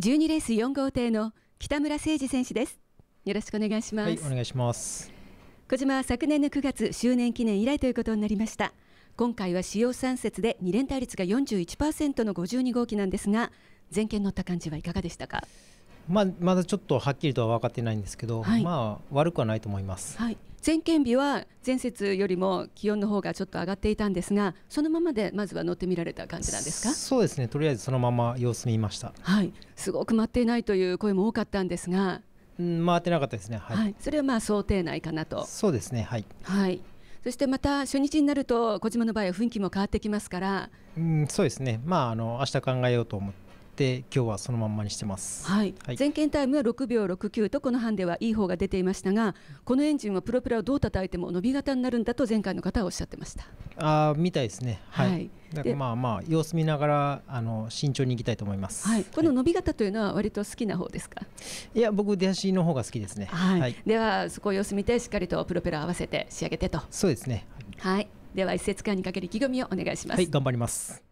12レース4号艇の北村誠二選手ですよろしくお願いします、はい、お願いします小島は昨年の9月周年記念以来ということになりました今回は主要3節で2連対率が41%の52号機なんですが全見乗った感じはいかがでしたかまあ、まだちょっとはっきりとは分かってないんですけど、はい、まあ悪くはないと思います。はい、前見日は前節よりも気温の方がちょっと上がっていたんですが、そのままでまずは乗ってみられた感じなんですか？そうですね。とりあえずそのまま様子見ました。はい、すごく待っていないという声も多かったんですが、うん、回ってなかったですね。はい。はい、それはまあ想定内かなと。そうですね。はい。はい。そしてまた初日になると小島の場合は雰囲気も変わってきますから。うん、そうですね。まああの明日考えようと思って。って今日はそのまんまにしてます、はい、はい、前傾タイムは6秒69とこの班ではいい方が出ていましたがこのエンジンはプロペラをどう叩いても伸び型になるんだと前回の方はおっしゃってましたあみたいですねはい、はい、だからまあまあ様子見ながらあの慎重にいきたいと思います、はい、この伸び型というのは割と好きな方ですか、い、や僕出足の方が好きですねはい、ではそこを様子見てしっかりとプロペラを合わせて仕上げてとそうですねはいでは一節間にかける意気込みをお願いしますはい頑張ります